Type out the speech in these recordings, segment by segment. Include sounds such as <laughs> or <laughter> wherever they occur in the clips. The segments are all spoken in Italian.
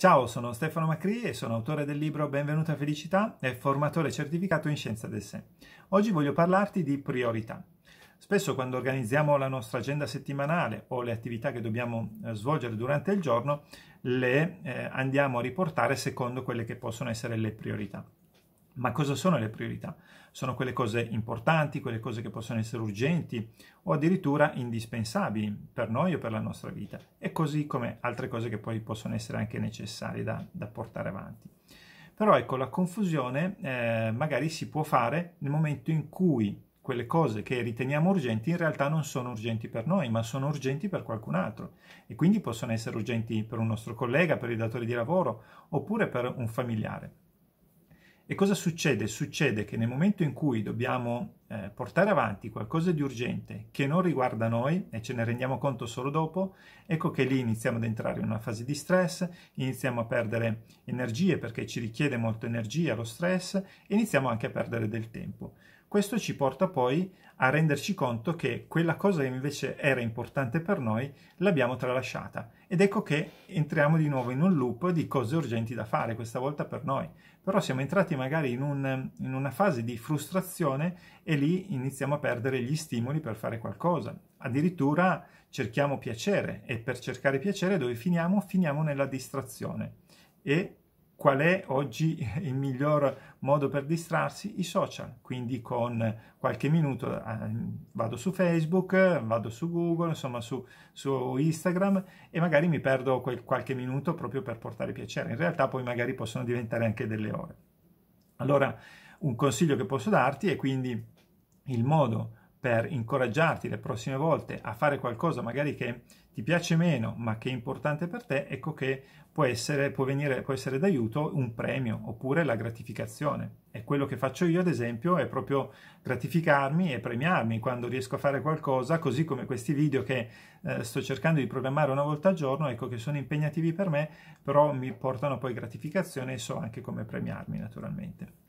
Ciao, sono Stefano Macri e sono autore del libro Benvenuta Felicità e formatore certificato in Scienza del Sé. Oggi voglio parlarti di priorità. Spesso quando organizziamo la nostra agenda settimanale o le attività che dobbiamo eh, svolgere durante il giorno, le eh, andiamo a riportare secondo quelle che possono essere le priorità. Ma cosa sono le priorità? Sono quelle cose importanti, quelle cose che possono essere urgenti o addirittura indispensabili per noi o per la nostra vita, e così come altre cose che poi possono essere anche necessarie da, da portare avanti. Però ecco, la confusione eh, magari si può fare nel momento in cui quelle cose che riteniamo urgenti in realtà non sono urgenti per noi, ma sono urgenti per qualcun altro e quindi possono essere urgenti per un nostro collega, per il datore di lavoro oppure per un familiare. E cosa succede? Succede che nel momento in cui dobbiamo eh, portare avanti qualcosa di urgente che non riguarda noi e ce ne rendiamo conto solo dopo, ecco che lì iniziamo ad entrare in una fase di stress, iniziamo a perdere energie perché ci richiede molto energia lo stress e iniziamo anche a perdere del tempo. Questo ci porta poi a renderci conto che quella cosa che invece era importante per noi l'abbiamo tralasciata ed ecco che entriamo di nuovo in un loop di cose urgenti da fare, questa volta per noi. Però siamo entrati magari in, un, in una fase di frustrazione e lì iniziamo a perdere gli stimoli per fare qualcosa. Addirittura cerchiamo piacere e per cercare piacere dove finiamo? Finiamo nella distrazione e qual è oggi <laughs> il miglior modo per distrarsi? I social, quindi con qualche minuto eh, vado su Facebook, vado su Google, insomma su, su Instagram e magari mi perdo quel qualche minuto proprio per portare piacere. In realtà poi magari possono diventare anche delle ore. Allora, un consiglio che posso darti è quindi il modo per incoraggiarti le prossime volte a fare qualcosa magari che ti piace meno ma che è importante per te, ecco che può essere, può venire, può essere d'aiuto un premio oppure la gratificazione. E quello che faccio io, ad esempio, è proprio gratificarmi e premiarmi quando riesco a fare qualcosa, così come questi video che eh, sto cercando di programmare una volta al giorno, ecco che sono impegnativi per me, però mi portano poi gratificazione e so anche come premiarmi naturalmente.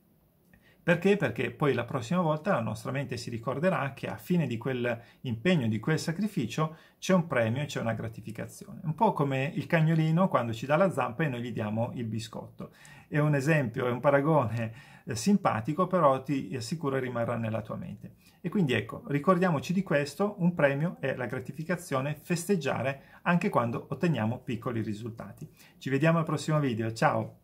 Perché? Perché poi la prossima volta la nostra mente si ricorderà che a fine di quel impegno, di quel sacrificio, c'è un premio, e c'è una gratificazione. Un po' come il cagnolino quando ci dà la zampa e noi gli diamo il biscotto. È un esempio, è un paragone eh, simpatico, però ti assicuro rimarrà nella tua mente. E quindi ecco, ricordiamoci di questo, un premio è la gratificazione, festeggiare anche quando otteniamo piccoli risultati. Ci vediamo al prossimo video, ciao!